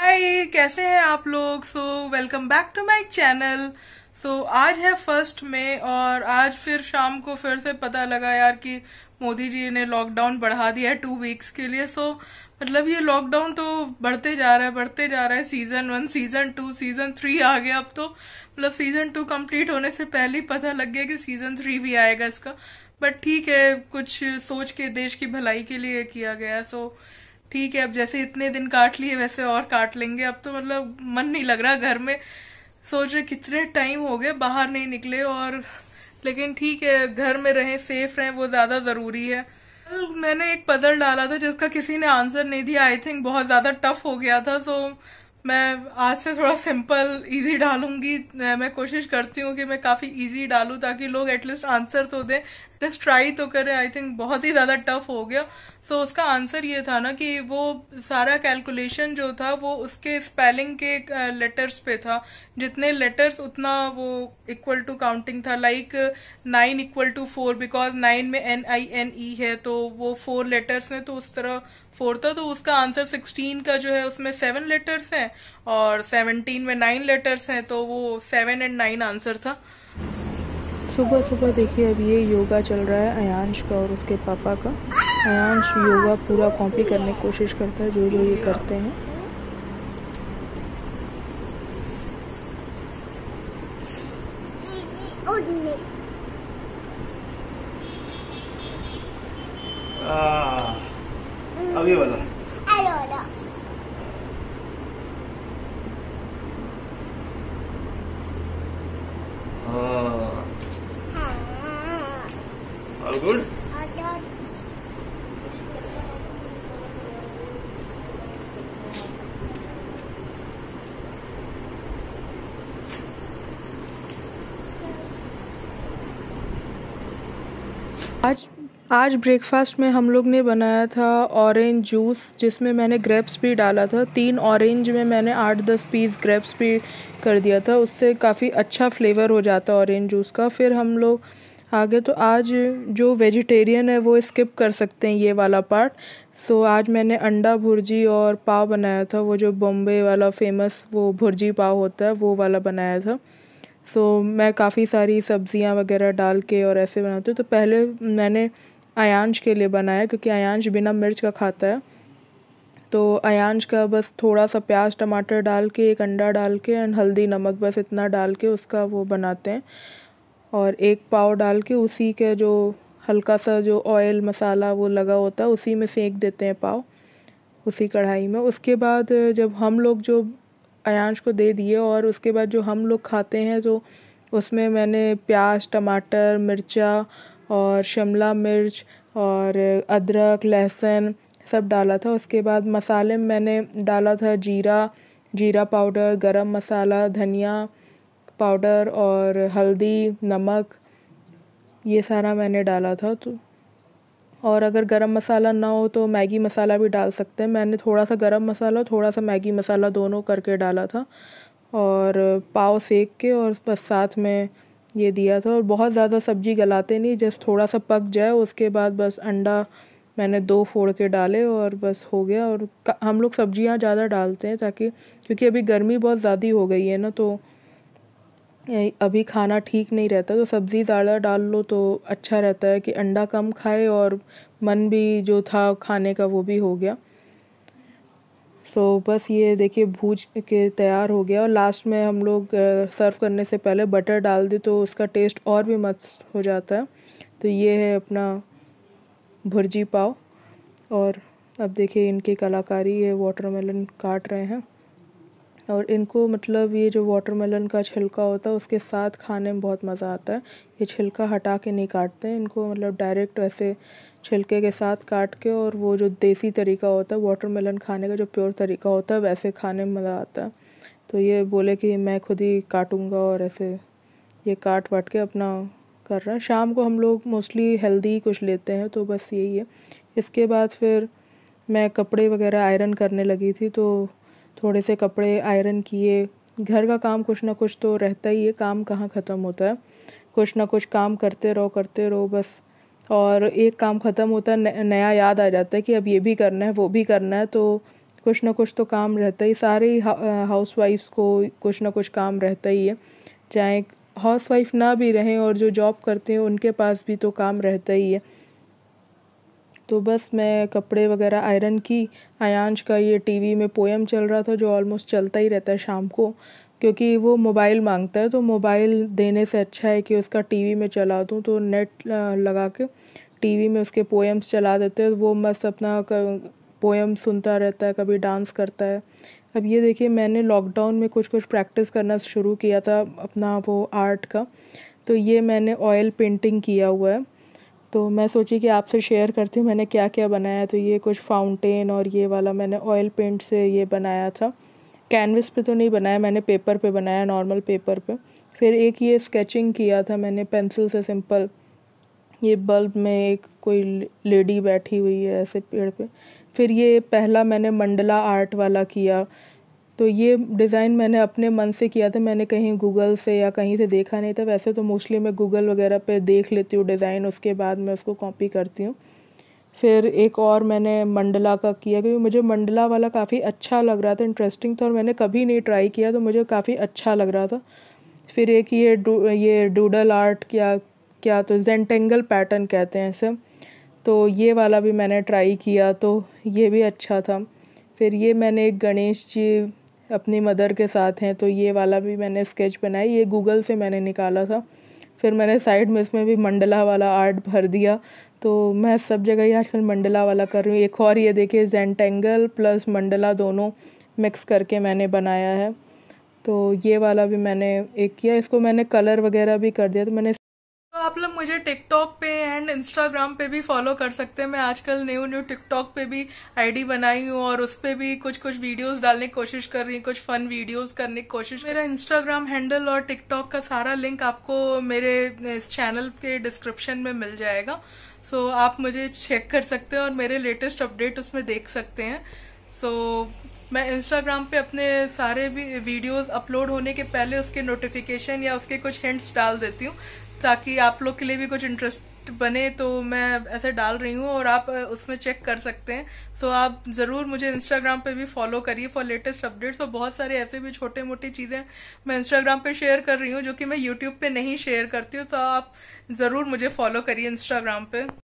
हाय कैसे हैं आप लोग so welcome back to my channel so आज है फर्स्ट में और आज फिर शाम को फिर से पता लगा यार कि मोदी जी ने लॉकडाउन बढ़ा दिया है टू वीक्स के लिए सो so, मतलब ये लॉकडाउन तो बढ़ते जा रहा है बढ़ते जा रहा है season one season two season three आ गया अब तो मतलब सीजन टू कंप्लीट होने से पहले ही पता लग गया कि सीजन थ्री भी आएगा इसका बट ठीक है कुछ सोच के देश की भलाई के लिए किया गया सो so, ठीक है अब जैसे इतने दिन काट लिए वैसे और काट लेंगे अब तो मतलब मन नहीं लग रहा घर में सोच रहे कितने टाइम हो गए बाहर नहीं निकले और लेकिन ठीक है घर में रहें सेफ रहें वो ज्यादा जरूरी है तो मैंने एक पदर डाला था जिसका किसी ने आंसर नहीं दिया आई थिंक बहुत ज्यादा टफ हो गया था सो मैं आज से थोड़ा सिंपल इजी डालूंगी मैं कोशिश करती हूँ कि मैं काफी इजी डालू ताकि लोग एटलीस्ट आंसर तो दें एटलीस्ट ट्राई तो करें आई थिंक बहुत ही ज्यादा टफ हो गया सो तो so, उसका आंसर ये था ना कि वो सारा कैलकुलेशन जो था वो उसके स्पेलिंग के लेटर्स पे था जितने लेटर्स उतना वो इक्वल टू काउंटिंग था like nine equal to four because nine में एन आई एन ई है तो वो फोर लेटर्स हैं तो उस तरह फोर था तो उसका आंसर सिक्सटीन का जो है उसमें सेवन लेटर्स हैं और सेवनटीन में नाइन लेटर्स हैं तो वो सेवन एंड नाइन आंसर था सुबह सुबह देखिए अब ये योगा चल रहा है अयांश का और उसके पापा का अयांश योगा पूरा कॉपी करने की कोशिश करता है जो जो ये करते हैं अभी वाला हाँ। good? आज आज ब्रेकफास्ट में हम लोग ने बनाया था ऑरेंज जूस जिसमें मैंने ग्रेप्स भी डाला था तीन ऑरेंज में मैंने आठ दस पीस ग्रेप्स भी कर दिया था उससे काफ़ी अच्छा फ्लेवर हो जाता है ऑरेंज जूस का फिर हम लोग आगे तो आज जो वेजिटेरियन है वो स्किप कर सकते हैं ये वाला पार्ट सो आज मैंने अंडा भुर्जी और पाव बनाया था वो जो बॉम्बे वाला फेमस वो भुर्जी पाव होता है वो वाला बनाया था सो तो मैं काफ़ी सारी सब्ज़ियाँ वगैरह डाल के और ऐसे बनाती हूँ तो पहले मैंने अयांश के लिए बनाया क्योंकि अयांश बिना मिर्च का खाता है तो अयांश का बस थोड़ा सा प्याज टमाटर डाल के एक अंडा डाल के एंड हल्दी नमक बस इतना डाल के उसका वो बनाते हैं और एक पाव डाल के उसी के जो हल्का सा जो ऑयल मसाला वो लगा होता है उसी में सेंक देते हैं पाव उसी कढ़ाई में उसके बाद जब हम लोग जो अयांश को दे दिए और उसके बाद जो हम लोग खाते हैं जो उसमें मैंने प्याज टमाटर मिर्चा और शिमला मिर्च और अदरक लहसुन सब डाला था उसके बाद मसाले में मैंने डाला था जीरा जीरा पाउडर गरम मसाला धनिया पाउडर और हल्दी नमक ये सारा मैंने डाला था तो और अगर गरम मसाला ना हो तो मैगी मसाला भी डाल सकते हैं मैंने थोड़ा सा गरम मसाला थोड़ा सा मैगी मसाला दोनों करके डाला था और पाव सेक के और बस साथ में ये दिया था और बहुत ज़्यादा सब्जी गलाते नहीं जस्ट थोड़ा सा पक जाए उसके बाद बस अंडा मैंने दो फोड़ के डाले और बस हो गया और हम लोग सब्ज़ियाँ ज़्यादा डालते हैं ताकि क्योंकि अभी गर्मी बहुत ज़्यादा हो गई है ना तो अभी खाना ठीक नहीं रहता तो सब्ज़ी ज़्यादा डाल लो तो अच्छा रहता है कि अंडा कम खाए और मन भी जो था खाने का वो भी हो गया सो बस ये देखिए भूज के तैयार हो गया और लास्ट में हम लोग सर्व करने से पहले बटर डाल दें तो उसका टेस्ट और भी मस्त हो जाता है तो ये है अपना भुर्जी पाव और अब देखिए इनकी कलाकारी ये वाटरमेलन काट रहे हैं और इनको मतलब ये जो वाटरमेलन का छिलका होता है उसके साथ खाने में बहुत मज़ा आता है ये छिलका हटा के नहीं काटते हैं इनको मतलब डायरेक्ट वैसे छिलके के साथ काट के और वो जो देसी तरीका होता है वाटरमेलन खाने का जो प्योर तरीका होता है वैसे खाने में मज़ा आता है तो ये बोले कि मैं खुद ही काटूँगा और ऐसे ये काट वाट के अपना कर रहे हैं शाम को हम लोग मोस्टली हेल्दी कुछ लेते हैं तो बस यही है इसके बाद फिर मैं कपड़े वगैरह आयरन करने लगी थी तो थोड़े से कपड़े आयरन किए घर का काम कुछ ना कुछ तो रहता ही है काम कहाँ ख़त्म होता है कुछ ना कुछ काम करते रहो करते रहो बस और एक काम ख़त्म होता है नया याद आ जाता है कि अब ये भी करना है वो भी करना है तो कुछ ना कुछ तो काम रहता ही सारे हाउस वाइफ्स को कुछ ना कुछ काम रहता ही है चाहे हाउस वाइफ ना भी रहें और जो जॉब करते हैं उनके पास भी तो काम रहता ही है तो बस मैं कपड़े वगैरह आयरन की आयांश का ये टी वी में पोएम चल रहा था जो ऑलमोस्ट चलता ही रहता है शाम को क्योंकि वो मोबाइल मांगता है तो मोबाइल देने से अच्छा है कि उसका टी वी में चला दूँ तो नेट लगा के टी वी में उसके पोएम्स चला देते हैं वो मस्त अपना पोएम सुनता रहता है कभी डांस करता है अब ये देखिए मैंने लॉकडाउन में कुछ कुछ प्रैक्टिस करना शुरू किया था अपना वो आर्ट का तो ये मैंने ऑयल पेंटिंग किया हुआ है तो मैं सोची कि आपसे शेयर करती हूँ मैंने क्या क्या बनाया तो ये कुछ फाउंटेन और ये वाला मैंने ऑयल पेंट से ये बनाया था कैनवस पे तो नहीं बनाया मैंने पेपर पे बनाया नॉर्मल पेपर पे फिर एक ये स्केचिंग किया था मैंने पेंसिल से सिंपल ये बल्ब में एक कोई लेडी बैठी हुई है ऐसे पेड़ पे फिर ये पहला मैंने मंडला आर्ट वाला किया तो ये डिज़ाइन मैंने अपने मन से किया था मैंने कहीं गूगल से या कहीं से देखा नहीं था वैसे तो मोस्टली मैं गूगल वगैरह पे देख लेती हूँ डिज़ाइन उसके बाद मैं उसको कॉपी करती हूँ फिर एक और मैंने मंडला का किया क्योंकि मुझे मंडला वाला काफ़ी अच्छा लग रहा था इंटरेस्टिंग था और मैंने कभी नहीं ट्राई किया तो मुझे काफ़ी अच्छा लग रहा था फिर एक ये डू ये डूडल आर्ट क्या क्या तो जेंटेंगल पैटर्न कहते हैं इसे तो ये वाला भी मैंने ट्राई किया तो ये भी अच्छा था फिर ये मैंने गणेश जी अपनी मदर के साथ हैं तो ये वाला भी मैंने स्केच बनाई ये गूगल से मैंने निकाला था फिर मैंने साइड में इसमें भी मंडला वाला आर्ट भर दिया तो मैं सब जगह ही आजकल मंडला वाला कर रही हूँ एक और ये देखिए जेंटेंगल प्लस मंडला दोनों मिक्स करके मैंने बनाया है तो ये वाला भी मैंने एक किया इसको मैंने कलर वगैरह भी कर दिया तो मैंने मुझे टिकटॉक पे एंड इंस्टाग्राम पे भी फॉलो कर सकते हैं मैं आजकल न्यू न्यू टिकटॉक पे भी आईडी बनाई हूँ और उस पर भी कुछ कुछ वीडियोस डालने की कोशिश कर रही हूँ कुछ फन वीडियोस करने की कोशिश मेरा इंस्टाग्राम हैंडल और टिकटॉक का सारा लिंक आपको मेरे इस चैनल के डिस्क्रिप्शन में मिल जाएगा सो so, आप मुझे चेक कर सकते हैं और मेरे लेटेस्ट अपडेट उसमें देख सकते हैं सो so, मैं इंस्टाग्राम पे अपने सारे भी वीडियोस अपलोड होने के पहले उसके नोटिफिकेशन या उसके कुछ हिंट्स डाल देती हूँ ताकि आप लोग के लिए भी कुछ इंटरेस्ट बने तो मैं ऐसे डाल रही हूँ और आप उसमें चेक कर सकते हैं सो so, आप जरूर मुझे इंस्टाग्राम पे भी फॉलो करिए फॉर लेटेस्ट अपडेट्स और बहुत सारे ऐसे भी छोटे मोटी चीजें मैं इंस्टाग्राम पे शेयर कर रही हूँ जो कि मैं यूट्यूब पे नहीं शेयर करती हूँ तो आप जरूर मुझे फॉलो करिए इंस्टाग्राम पे